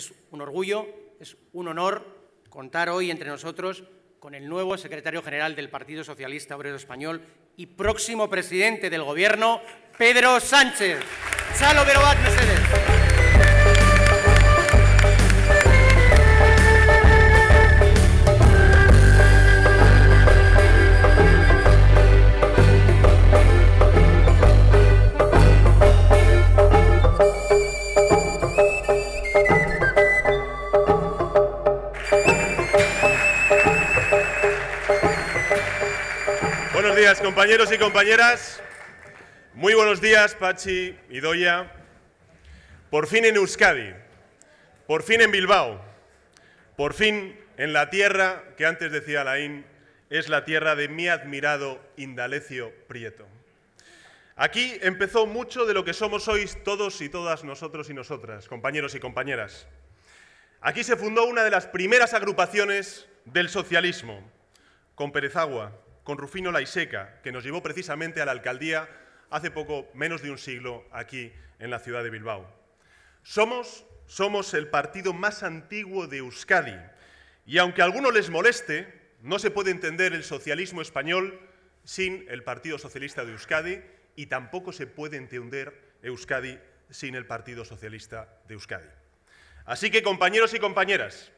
es un orgullo, es un honor contar hoy entre nosotros con el nuevo secretario general del Partido Socialista Obrero Español y próximo presidente del Gobierno, Pedro Sánchez. Pedro Compañeros y compañeras, muy buenos días, Pachi y Doya. Por fin en Euskadi, por fin en Bilbao, por fin en la tierra que antes decía Laín, es la tierra de mi admirado Indalecio Prieto. Aquí empezó mucho de lo que somos hoy todos y todas nosotros y nosotras, compañeros y compañeras. Aquí se fundó una de las primeras agrupaciones del socialismo, con Perezagua, con Rufino Laiseca, que nos llevó precisamente a la alcaldía hace poco menos de un siglo aquí en la ciudad de Bilbao. Somos, somos el partido más antiguo de Euskadi y aunque a alguno les moleste, no se puede entender el socialismo español sin el Partido Socialista de Euskadi y tampoco se puede entender Euskadi sin el Partido Socialista de Euskadi. Así que, compañeros y compañeras,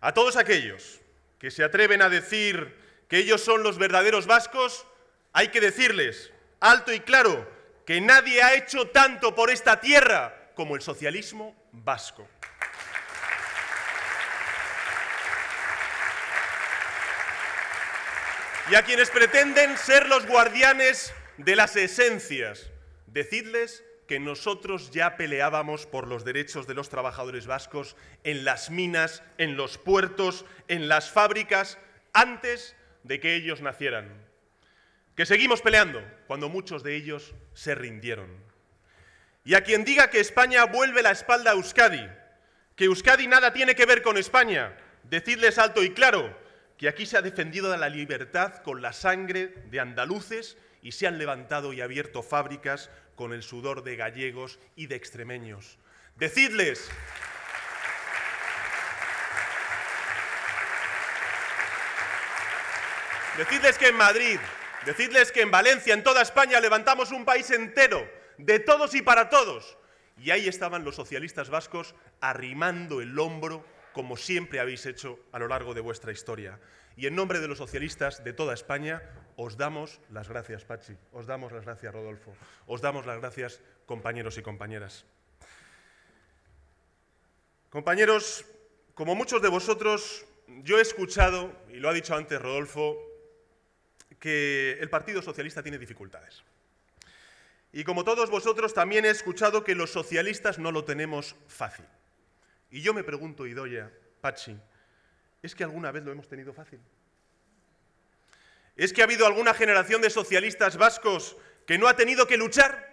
a todos aquellos que se atreven a decir que ellos son los verdaderos vascos, hay que decirles alto y claro que nadie ha hecho tanto por esta tierra como el socialismo vasco. Y a quienes pretenden ser los guardianes de las esencias, decidles que nosotros ya peleábamos por los derechos de los trabajadores vascos en las minas, en los puertos, en las fábricas, antes de que ellos nacieran, que seguimos peleando cuando muchos de ellos se rindieron. Y a quien diga que España vuelve la espalda a Euskadi, que Euskadi nada tiene que ver con España, decidles alto y claro que aquí se ha defendido la libertad con la sangre de andaluces y se han levantado y abierto fábricas con el sudor de gallegos y de extremeños. Decidles Decidles que en Madrid, decidles que en Valencia, en toda España, levantamos un país entero, de todos y para todos. Y ahí estaban los socialistas vascos arrimando el hombro, como siempre habéis hecho a lo largo de vuestra historia. Y en nombre de los socialistas de toda España, os damos las gracias, Pachi, os damos las gracias, Rodolfo, os damos las gracias, compañeros y compañeras. Compañeros, como muchos de vosotros, yo he escuchado, y lo ha dicho antes Rodolfo, que el Partido Socialista tiene dificultades. Y como todos vosotros, también he escuchado que los socialistas no lo tenemos fácil. Y yo me pregunto, Idoya, Pachi, ¿es que alguna vez lo hemos tenido fácil? ¿Es que ha habido alguna generación de socialistas vascos que no ha tenido que luchar?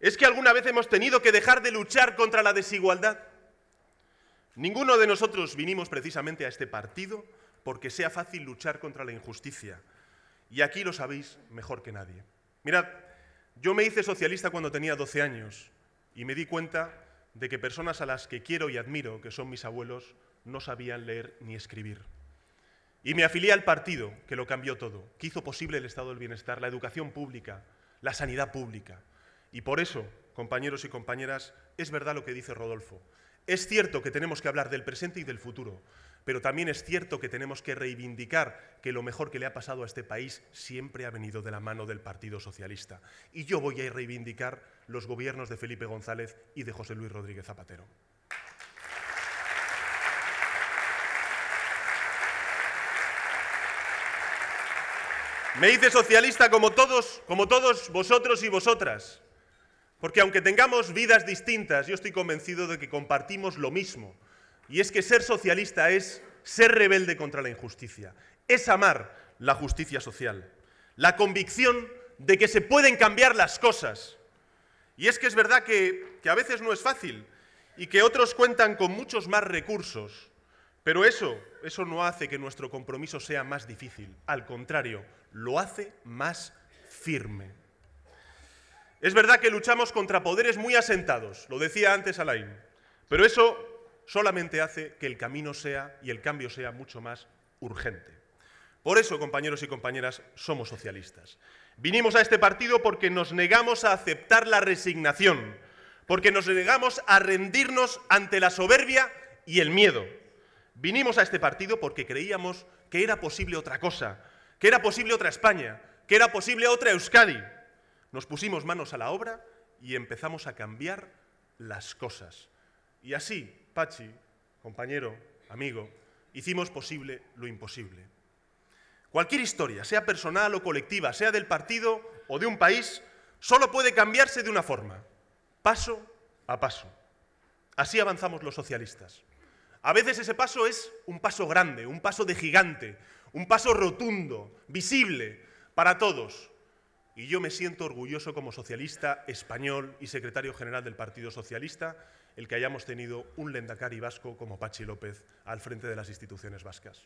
¿Es que alguna vez hemos tenido que dejar de luchar contra la desigualdad? Ninguno de nosotros vinimos precisamente a este partido porque sea fácil luchar contra la injusticia, y aquí lo sabéis mejor que nadie. Mirad, yo me hice socialista cuando tenía 12 años y me di cuenta de que personas a las que quiero y admiro, que son mis abuelos, no sabían leer ni escribir. Y me afilié al partido que lo cambió todo, que hizo posible el estado del bienestar, la educación pública, la sanidad pública. Y por eso, compañeros y compañeras, es verdad lo que dice Rodolfo. Es cierto que tenemos que hablar del presente y del futuro, pero también es cierto que tenemos que reivindicar que lo mejor que le ha pasado a este país siempre ha venido de la mano del Partido Socialista. Y yo voy a reivindicar los gobiernos de Felipe González y de José Luis Rodríguez Zapatero. Me hice socialista como todos, como todos vosotros y vosotras, porque aunque tengamos vidas distintas, yo estoy convencido de que compartimos lo mismo, y es que ser socialista es ser rebelde contra la injusticia, es amar la justicia social, la convicción de que se pueden cambiar las cosas. Y es que es verdad que, a veces no es fácil y que otros cuentan con muchos más recursos, pero eso, eso no hace que nuestro compromiso sea más difícil, al contrario, lo hace más firme. Es verdad que luchamos contra poderes muy asentados, lo decía antes Alain, pero eso solamente hace que el camino sea y el cambio sea mucho más urgente. Por eso, compañeros y compañeras, somos socialistas. Vinimos a este partido porque nos negamos a aceptar la resignación, porque nos negamos a rendirnos ante la soberbia y el miedo. Vinimos a este partido porque creíamos que era posible otra cosa, que era posible otra España, que era posible otra Euskadi. Nos pusimos manos a la obra y empezamos a cambiar las cosas. Y así, Pachi, compañero, amigo, hicimos posible lo imposible. Cualquier historia, sea personal o colectiva, sea del partido o de un país, solo puede cambiarse de una forma, paso a paso. Así avanzamos los socialistas. A veces ese paso es un paso grande, un paso de gigante, un paso rotundo, visible para todos. Y yo me siento orgulloso como socialista español y secretario general del Partido Socialista el que hayamos tenido un lendacari vasco como Pachi López al frente de las instituciones vascas.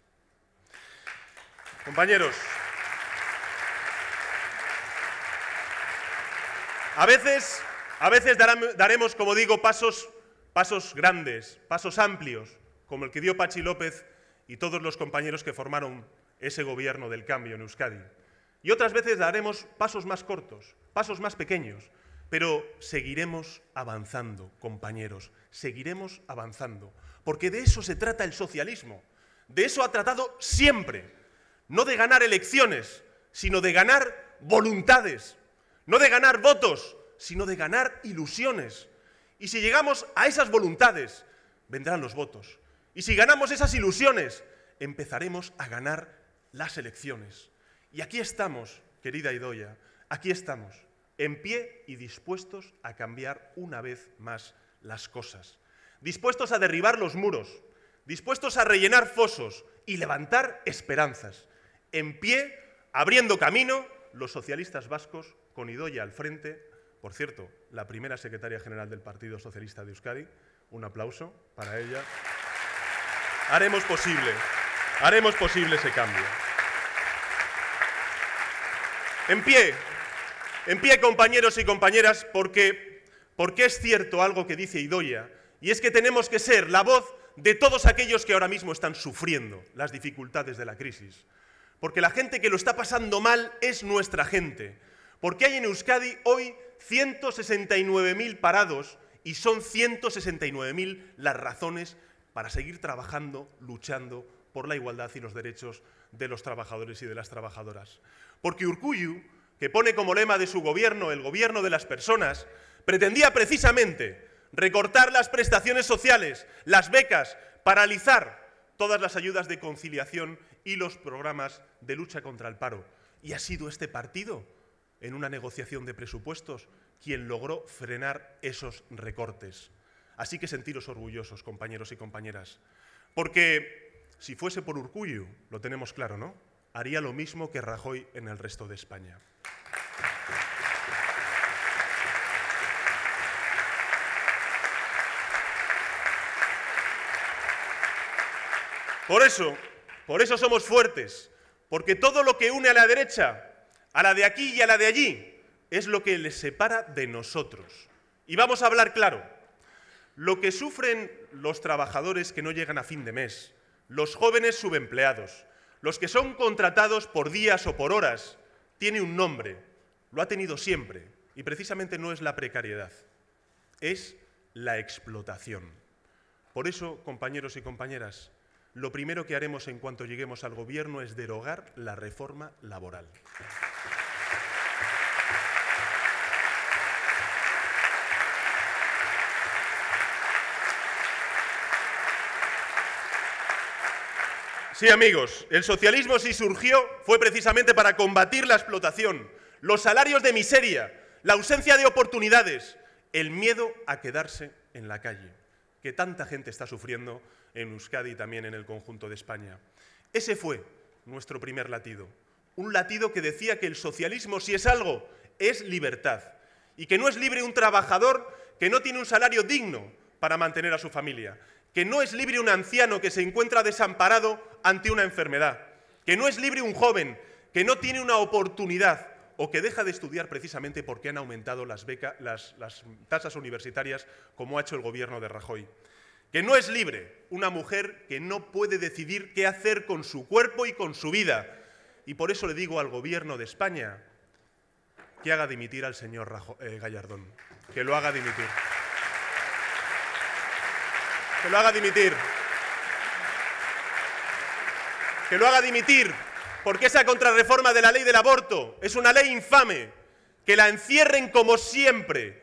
Compañeros, a veces, a veces daremos, como digo, pasos grandes, pasos amplios, como el que dio Pachi López y todos los compañeros que formaron ese gobierno del cambio en Euskadi. Y otras veces daremos pasos más cortos, pasos más pequeños, pero seguiremos avanzando, compañeros, seguiremos avanzando, porque de eso se trata el socialismo, de eso ha tratado siempre, no de ganar elecciones, sino de ganar voluntades, no de ganar votos, sino de ganar ilusiones. Y si llegamos a esas voluntades, vendrán los votos. Y si ganamos esas ilusiones, empezaremos a ganar las elecciones. Y aquí estamos, querida Idoya, aquí estamos en pie y dispuestos a cambiar una vez más las cosas, dispuestos a derribar los muros, dispuestos a rellenar fosos y levantar esperanzas. En pie, abriendo camino, los socialistas vascos, con Idoya al frente, por cierto, la primera secretaria general del Partido Socialista de Euskadi, un aplauso para ella. Haremos posible, haremos posible ese cambio. En pie, en pie, compañeros y compañeras, porque, porque es cierto algo que dice Idoia, y es que tenemos que ser la voz de todos aquellos que ahora mismo están sufriendo las dificultades de la crisis. Porque la gente que lo está pasando mal es nuestra gente. Porque hay en Euskadi hoy 169.000 parados y son 169.000 las razones para seguir trabajando, luchando por la igualdad y los derechos de los trabajadores y de las trabajadoras. Porque Urcuyu que pone como lema de su gobierno el gobierno de las personas, pretendía precisamente recortar las prestaciones sociales, las becas, paralizar todas las ayudas de conciliación y los programas de lucha contra el paro. Y ha sido este partido, en una negociación de presupuestos, quien logró frenar esos recortes. Así que sentiros orgullosos, compañeros y compañeras, porque si fuese por Urcuyo, lo tenemos claro, ¿no? haría lo mismo que Rajoy en el resto de España. Por eso, por eso somos fuertes, porque todo lo que une a la derecha, a la de aquí y a la de allí, es lo que les separa de nosotros. Y vamos a hablar claro. Lo que sufren los trabajadores que no llegan a fin de mes, los jóvenes subempleados, los que son contratados por días o por horas tiene un nombre, lo ha tenido siempre, y precisamente no es la precariedad, es la explotación. Por eso, compañeros y compañeras, lo primero que haremos en cuanto lleguemos al Gobierno es derogar la reforma laboral. Sí, amigos, el socialismo si surgió fue precisamente para combatir la explotación, los salarios de miseria, la ausencia de oportunidades, el miedo a quedarse en la calle, que tanta gente está sufriendo en Euskadi y también en el conjunto de España. Ese fue nuestro primer latido, un latido que decía que el socialismo, si es algo, es libertad, y que no es libre un trabajador que no tiene un salario digno para mantener a su familia, que no es libre un anciano que se encuentra desamparado ante una enfermedad, que no es libre un joven que no tiene una oportunidad o que deja de estudiar precisamente porque han aumentado las, tasas universitarias como ha hecho el gobierno de Rajoy. Que no es libre una mujer que no puede decidir qué hacer con su cuerpo y con su vida. Y por eso le digo al gobierno de España que haga dimitir al señor eh, Gallardón, que lo haga dimitir. Que lo haga dimitir. Que lo haga dimitir. Porque esa contrarreforma de la ley del aborto es una ley infame. Que la encierren como siempre.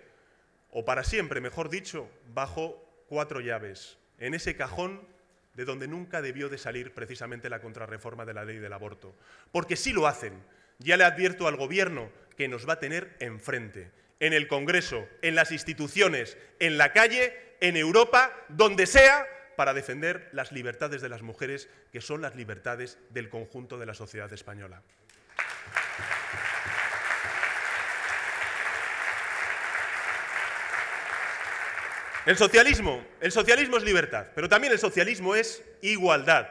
O para siempre, mejor dicho, bajo cuatro llaves. En ese cajón de donde nunca debió de salir precisamente la contrarreforma de la ley del aborto. Porque si lo hacen, ya le advierto al Gobierno que nos va a tener enfrente en el Congreso, en las instituciones, en la calle, en Europa, donde sea, para defender las libertades de las mujeres, que son las libertades del conjunto de la sociedad española. El socialismo, el socialismo es libertad, pero también el socialismo es igualdad.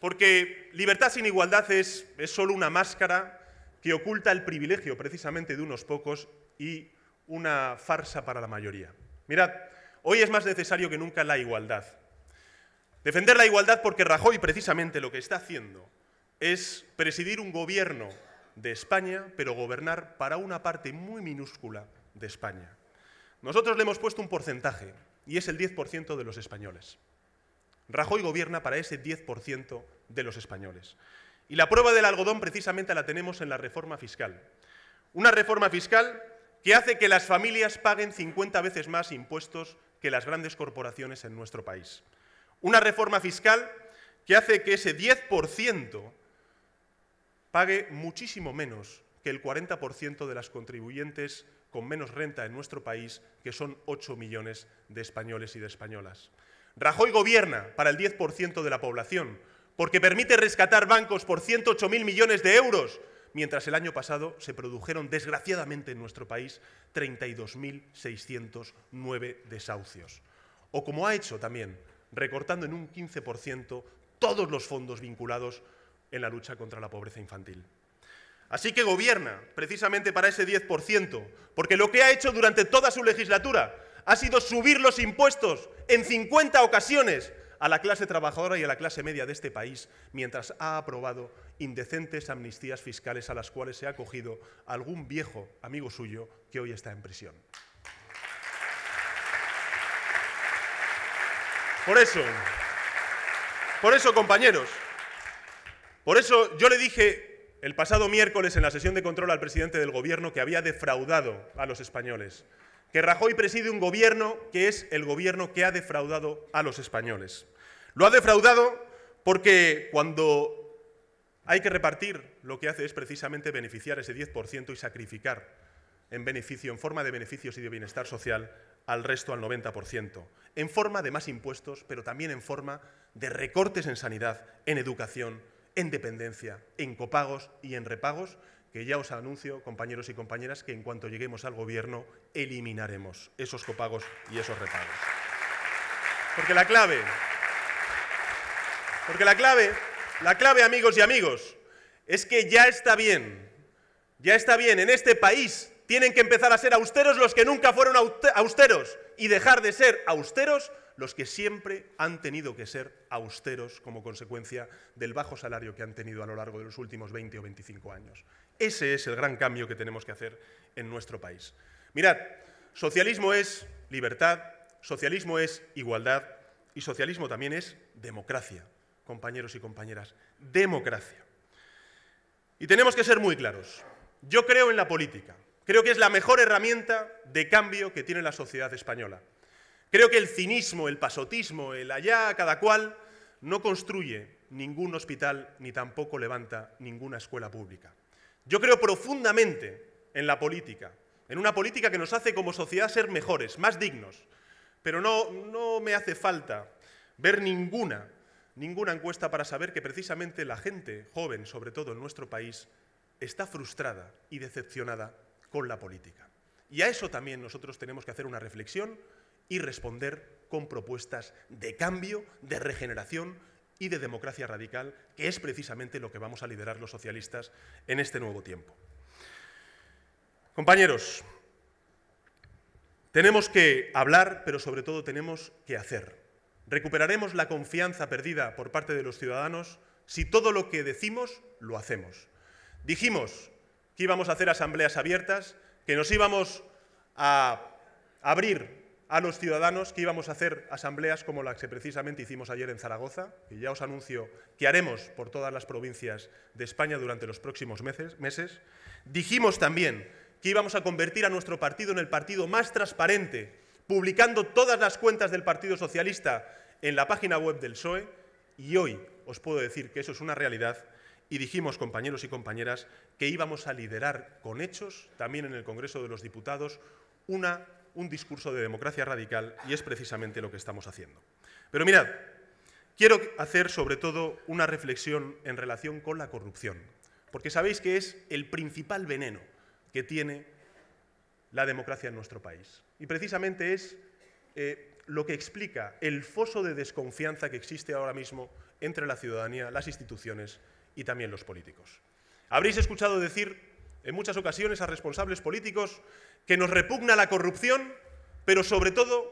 Porque libertad sin igualdad es, es solo una máscara que oculta el privilegio precisamente de unos pocos y una farsa para la mayoría. Mirad, hoy es más necesario que nunca la igualdad. Defender la igualdad porque Rajoy precisamente lo que está haciendo es presidir un gobierno de España, pero gobernar para una parte muy minúscula de España. Nosotros le hemos puesto un porcentaje y es el 10% de los españoles. Rajoy gobierna para ese 10% de los españoles. Y la prueba del algodón precisamente la tenemos en la reforma fiscal. Una reforma fiscal que hace que las familias paguen 50 veces más impuestos que las grandes corporaciones en nuestro país. Una reforma fiscal que hace que ese 10% pague muchísimo menos que el 40% de las contribuyentes con menos renta en nuestro país, que son 8 millones de españoles y de españolas. Rajoy gobierna para el 10% de la población, porque permite rescatar bancos por 108.000 millones de euros mientras el año pasado se produjeron, desgraciadamente en nuestro país, 32.609 desahucios. O como ha hecho también, recortando en un 15% todos los fondos vinculados en la lucha contra la pobreza infantil. Así que gobierna precisamente para ese 10%, porque lo que ha hecho durante toda su legislatura ha sido subir los impuestos en 50 ocasiones a la clase trabajadora y a la clase media de este país mientras ha aprobado indecentes amnistías fiscales a las cuales se ha acogido algún viejo amigo suyo que hoy está en prisión. Por eso, por eso, compañeros, por eso yo le dije el pasado miércoles en la sesión de control al presidente del Gobierno que había defraudado a los españoles que Rajoy preside un gobierno que es el gobierno que ha defraudado a los españoles. Lo ha defraudado porque cuando hay que repartir, lo que hace es precisamente beneficiar ese 10% y sacrificar en beneficio, en forma de beneficios y de bienestar social al resto, al 90%, en forma de más impuestos, pero también en forma de recortes en sanidad, en educación, en dependencia, en copagos y en repagos, que ya os anuncio, compañeros y compañeras, que en cuanto lleguemos al Gobierno eliminaremos esos copagos y esos repagos. Porque la clave, porque la clave, la clave, amigos y amigos, es que ya está bien, ya está bien, en este país tienen que empezar a ser austeros los que nunca fueron austeros y dejar de ser austeros los que siempre han tenido que ser austeros como consecuencia del bajo salario que han tenido a lo largo de los últimos 20 o 25 años. Ese es el gran cambio que tenemos que hacer en nuestro país. Mirad, socialismo es libertad, socialismo es igualdad y socialismo también es democracia, compañeros y compañeras, democracia. Y tenemos que ser muy claros. Yo creo en la política, creo que es la mejor herramienta de cambio que tiene la sociedad española. Creo que el cinismo, el pasotismo, el allá cada cual, no construye ningún hospital ni tampoco levanta ninguna escuela pública. Yo creo profundamente en la política, en una política que nos hace como sociedad ser mejores, más dignos. Pero no, no me hace falta ver ninguna, ninguna encuesta para saber que precisamente la gente joven, sobre todo en nuestro país, está frustrada y decepcionada con la política. Y a eso también nosotros tenemos que hacer una reflexión y responder con propuestas de cambio, de regeneración y de democracia radical, que es precisamente lo que vamos a liderar los socialistas en este nuevo tiempo. Compañeros, tenemos que hablar, pero sobre todo tenemos que hacer. Recuperaremos la confianza perdida por parte de los ciudadanos si todo lo que decimos lo hacemos. Dijimos que íbamos a hacer asambleas abiertas, que nos íbamos a abrir a los ciudadanos que íbamos a hacer asambleas como las que precisamente hicimos ayer en Zaragoza, y ya os anuncio que haremos por todas las provincias de España durante los próximos meses. Dijimos también que íbamos a convertir a nuestro partido en el partido más transparente, publicando todas las cuentas del Partido Socialista en la página web del PSOE, y hoy os puedo decir que eso es una realidad y dijimos, compañeros y compañeras, que íbamos a liderar con hechos, también en el Congreso de los Diputados, una un discurso de democracia radical y es precisamente lo que estamos haciendo. Pero mirad, quiero hacer sobre todo una reflexión en relación con la corrupción, porque sabéis que es el principal veneno que tiene la democracia en nuestro país. Y precisamente es eh, lo que explica el foso de desconfianza que existe ahora mismo entre la ciudadanía, las instituciones y también los políticos. Habréis escuchado decir en muchas ocasiones a responsables políticos que nos repugna la corrupción, pero sobre todo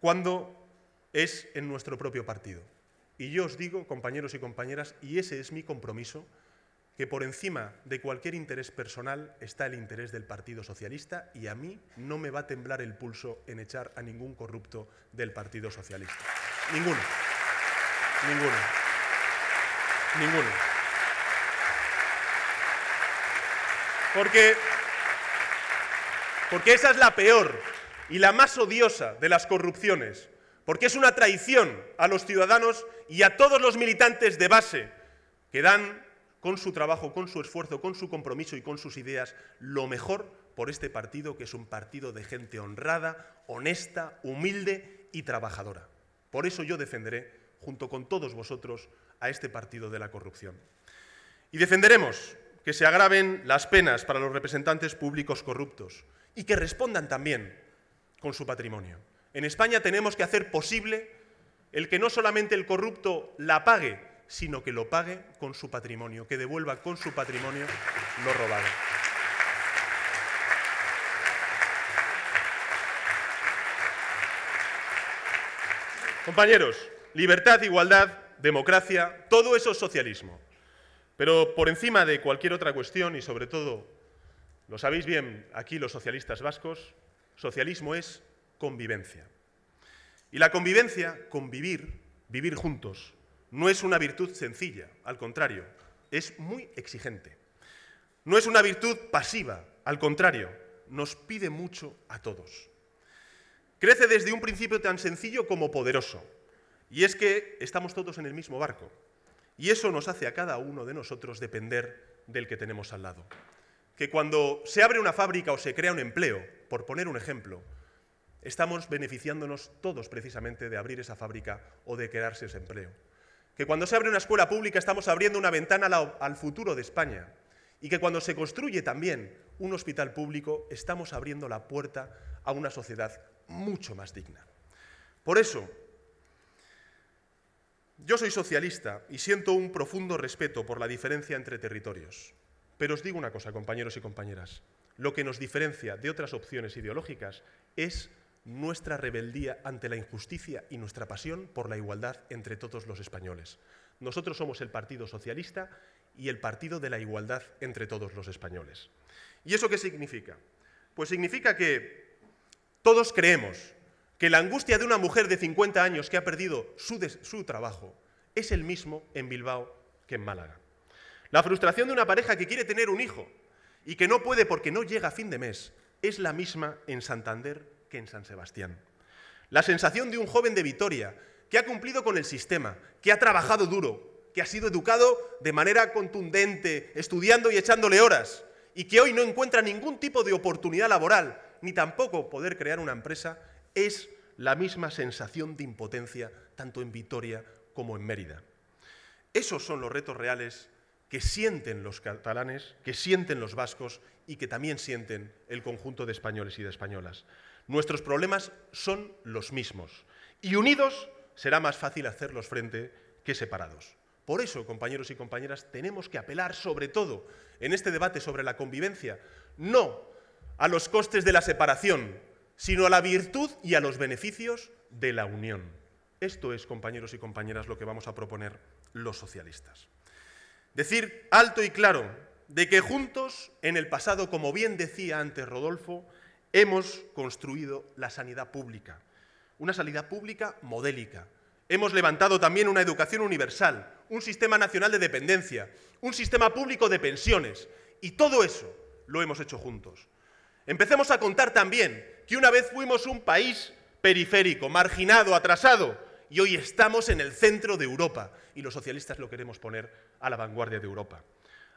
cuando es en nuestro propio partido. Y yo os digo, compañeros y compañeras, y ese es mi compromiso, que por encima de cualquier interés personal está el interés del Partido Socialista y a mí no me va a temblar el pulso en echar a ningún corrupto del Partido Socialista. Ninguno. Ninguno. Ninguno. Porque, porque esa es la peor y la más odiosa de las corrupciones, porque es una traición a los ciudadanos y a todos los militantes de base que dan con su trabajo, con su esfuerzo, con su compromiso y con sus ideas lo mejor por este partido, que es un partido de gente honrada, honesta, humilde y trabajadora. Por eso yo defenderé, junto con todos vosotros, a este partido de la corrupción. Y defenderemos que se agraven las penas para los representantes públicos corruptos y que respondan también con su patrimonio. En España tenemos que hacer posible el que no solamente el corrupto la pague, sino que lo pague con su patrimonio, que devuelva con su patrimonio lo robado. Compañeros, libertad, igualdad, democracia, todo eso es socialismo. Pero por encima de cualquier otra cuestión y sobre todo, lo sabéis bien aquí los socialistas vascos, socialismo es convivencia. Y la convivencia, convivir, vivir juntos, no es una virtud sencilla, al contrario, es muy exigente. No es una virtud pasiva, al contrario, nos pide mucho a todos. Crece desde un principio tan sencillo como poderoso, y es que estamos todos en el mismo barco. Y eso nos hace a cada uno de nosotros depender del que tenemos al lado. Que cuando se abre una fábrica o se crea un empleo, por poner un ejemplo, estamos beneficiándonos todos precisamente de abrir esa fábrica o de crearse ese empleo. Que cuando se abre una escuela pública estamos abriendo una ventana al futuro de España. Y que cuando se construye también un hospital público estamos abriendo la puerta a una sociedad mucho más digna. Por eso, yo soy socialista y siento un profundo respeto por la diferencia entre territorios. Pero os digo una cosa, compañeros y compañeras. Lo que nos diferencia de otras opciones ideológicas es nuestra rebeldía ante la injusticia y nuestra pasión por la igualdad entre todos los españoles. Nosotros somos el Partido Socialista y el Partido de la Igualdad entre todos los españoles. ¿Y eso qué significa? Pues significa que todos creemos que la angustia de una mujer de 50 años que ha perdido su, trabajo es el mismo en Bilbao que en Málaga. La frustración de una pareja que quiere tener un hijo y que no puede porque no llega a fin de mes es la misma en Santander que en San Sebastián. La sensación de un joven de Vitoria que ha cumplido con el sistema, que ha trabajado duro, que ha sido educado de manera contundente, estudiando y echándole horas, y que hoy no encuentra ningún tipo de oportunidad laboral, ni tampoco poder crear una empresa, es la misma sensación de impotencia tanto en Vitoria como en Mérida. Esos son los retos reales que sienten los catalanes, que sienten los vascos y que también sienten el conjunto de españoles y de españolas. Nuestros problemas son los mismos y unidos será más fácil hacerlos frente que separados. Por eso, compañeros y compañeras, tenemos que apelar sobre todo en este debate sobre la convivencia, no a los costes de la separación, sino a la virtud y a los beneficios de la unión. Esto es, compañeros y compañeras, lo que vamos a proponer los socialistas. Decir alto y claro de que juntos, en el pasado, como bien decía antes Rodolfo, hemos construido la sanidad pública, una sanidad pública modélica. Hemos levantado también una educación universal, un sistema nacional de dependencia, un sistema público de pensiones, y todo eso lo hemos hecho juntos. Empecemos a contar también que una vez fuimos un país periférico, marginado, atrasado, y hoy estamos en el centro de Europa, y los socialistas lo queremos poner a la vanguardia de Europa.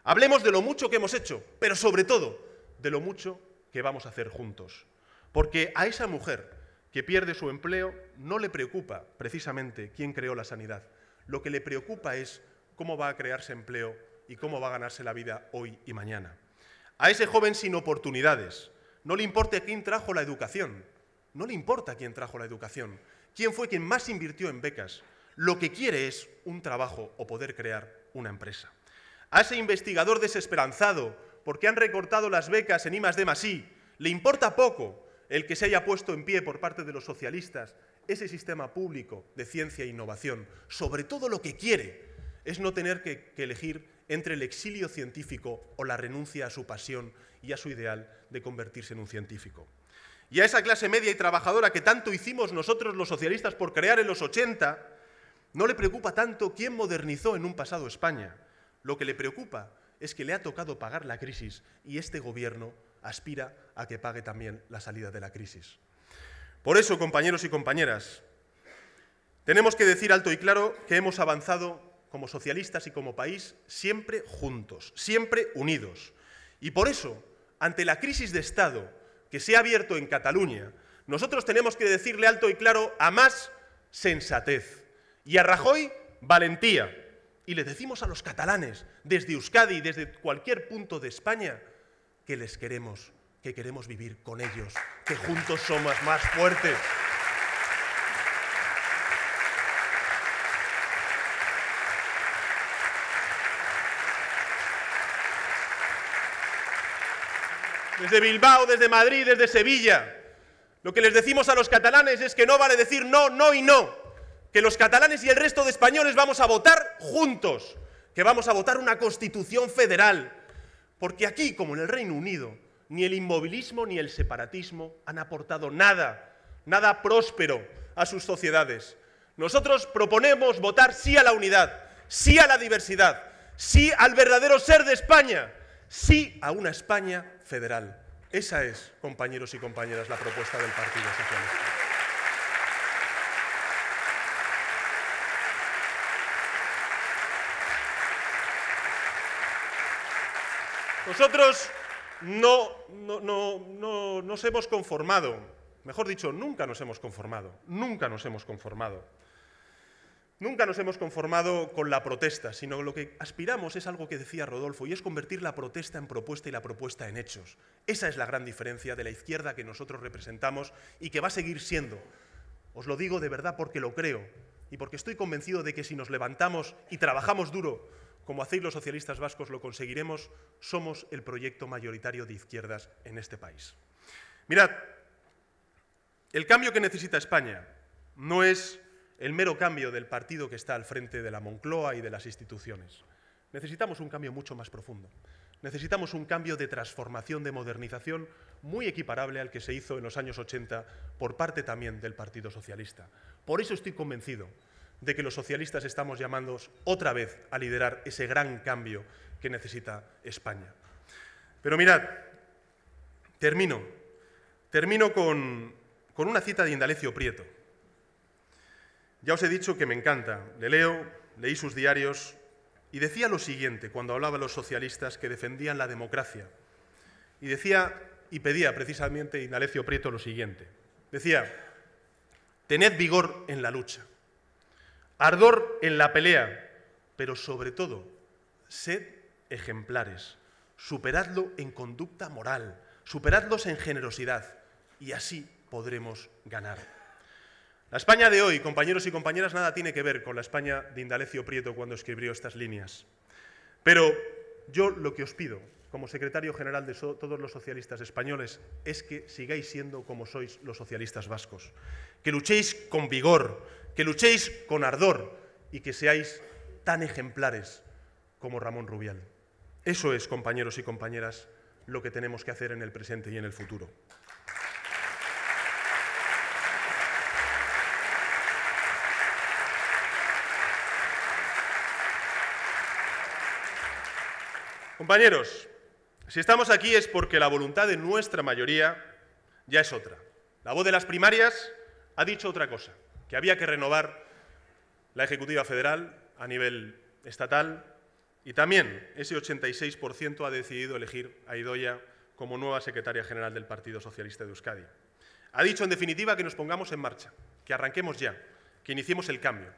Hablemos de lo mucho que hemos hecho, pero sobre todo de lo mucho que vamos a hacer juntos. Porque a esa mujer que pierde su empleo no le preocupa precisamente quién creó la sanidad. Lo que le preocupa es cómo va a crearse empleo y cómo va a ganarse la vida hoy y mañana. A ese joven sin oportunidades, no le importa quién trajo la educación. No le importa quién trajo la educación. Quién fue quien más invirtió en becas. Lo que quiere es un trabajo o poder crear una empresa. A ese investigador desesperanzado, porque han recortado las becas en I más le importa poco el que se haya puesto en pie por parte de los socialistas ese sistema público de ciencia e innovación. Sobre todo lo que quiere es no tener que, que elegir entre el exilio científico o la renuncia a su pasión y a su ideal de convertirse en un científico. Y a esa clase media y trabajadora que tanto hicimos nosotros los socialistas por crear en los 80, no le preocupa tanto quién modernizó en un pasado España. Lo que le preocupa es que le ha tocado pagar la crisis y este gobierno aspira a que pague también la salida de la crisis. Por eso, compañeros y compañeras, tenemos que decir alto y claro que hemos avanzado como socialistas y como país siempre juntos, siempre unidos. Y por eso ante la crisis de Estado que se ha abierto en Cataluña, nosotros tenemos que decirle alto y claro a más sensatez y a Rajoy valentía. Y le decimos a los catalanes, desde Euskadi y desde cualquier punto de España, que les queremos, que queremos vivir con ellos, que juntos somos más fuertes. desde Bilbao, desde Madrid, desde Sevilla. Lo que les decimos a los catalanes es que no vale decir no, no y no. Que los catalanes y el resto de españoles vamos a votar juntos. Que vamos a votar una constitución federal. Porque aquí, como en el Reino Unido, ni el inmovilismo ni el separatismo han aportado nada, nada próspero a sus sociedades. Nosotros proponemos votar sí a la unidad, sí a la diversidad, sí al verdadero ser de España, sí a una España federal. Esa es, compañeros y compañeras, la propuesta del Partido Socialista. Nosotros no, no, nos hemos conformado, mejor dicho, nunca nos hemos conformado, nunca nos hemos conformado Nunca nos hemos conformado con la protesta, sino lo que aspiramos es algo que decía Rodolfo, y es convertir la protesta en propuesta y la propuesta en hechos. Esa es la gran diferencia de la izquierda que nosotros representamos y que va a seguir siendo. Os lo digo de verdad porque lo creo y porque estoy convencido de que si nos levantamos y trabajamos duro, como hacéis los socialistas vascos, lo conseguiremos, somos el proyecto mayoritario de izquierdas en este país. Mirad, el cambio que necesita España no es el mero cambio del partido que está al frente de la Moncloa y de las instituciones. Necesitamos un cambio mucho más profundo. Necesitamos un cambio de transformación, de modernización, muy equiparable al que se hizo en los años 80 por parte también del Partido Socialista. Por eso estoy convencido de que los socialistas estamos llamados otra vez a liderar ese gran cambio que necesita España. Pero mirad, termino, termino con una cita de Indalecio Prieto, ya os he dicho que me encanta. Le leo, leí sus diarios y decía lo siguiente cuando hablaba a los socialistas que defendían la democracia. Y decía y pedía precisamente Inalecio Prieto lo siguiente. Decía, tened vigor en la lucha, ardor en la pelea, pero sobre todo, sed ejemplares, superadlo en conducta moral, superadlos en generosidad y así podremos ganar. La España de hoy, compañeros y compañeras, nada tiene que ver con la España de Indalecio Prieto cuando escribió estas líneas. Pero yo lo que os pido, como secretario general de todos los socialistas españoles, es que sigáis siendo como sois los socialistas vascos, que luchéis con vigor, que luchéis con ardor y que seáis tan ejemplares como Ramón Rubial. Eso es, compañeros y compañeras, lo que tenemos que hacer en el presente y en el futuro. Compañeros, si estamos aquí es porque la voluntad de nuestra mayoría ya es otra. La voz de las primarias ha dicho otra cosa, que había que renovar la Ejecutiva Federal a nivel estatal y también ese 86% ha decidido elegir a idoya como nueva secretaria general del Partido Socialista de Euskadi. Ha dicho, en definitiva, que nos pongamos en marcha, que arranquemos ya, que iniciemos el cambio.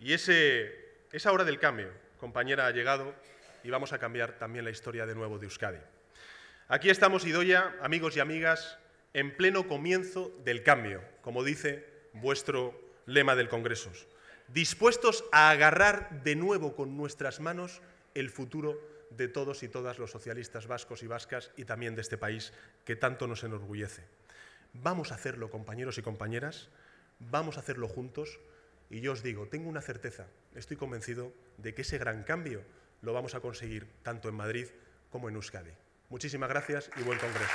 Y ese, esa hora del cambio, compañera, ha llegado y vamos a cambiar también la historia de nuevo de Euskadi. Aquí estamos, Idoya, amigos y amigas, en pleno comienzo del cambio, como dice vuestro lema del Congreso, dispuestos a agarrar de nuevo con nuestras manos el futuro de todos y todas los socialistas vascos y vascas y también de este país que tanto nos enorgullece. Vamos a hacerlo, compañeros y compañeras, vamos a hacerlo juntos y yo os digo, tengo una certeza, estoy convencido de que ese gran cambio lo vamos a conseguir tanto en Madrid como en Euskadi. Muchísimas gracias y buen Congreso.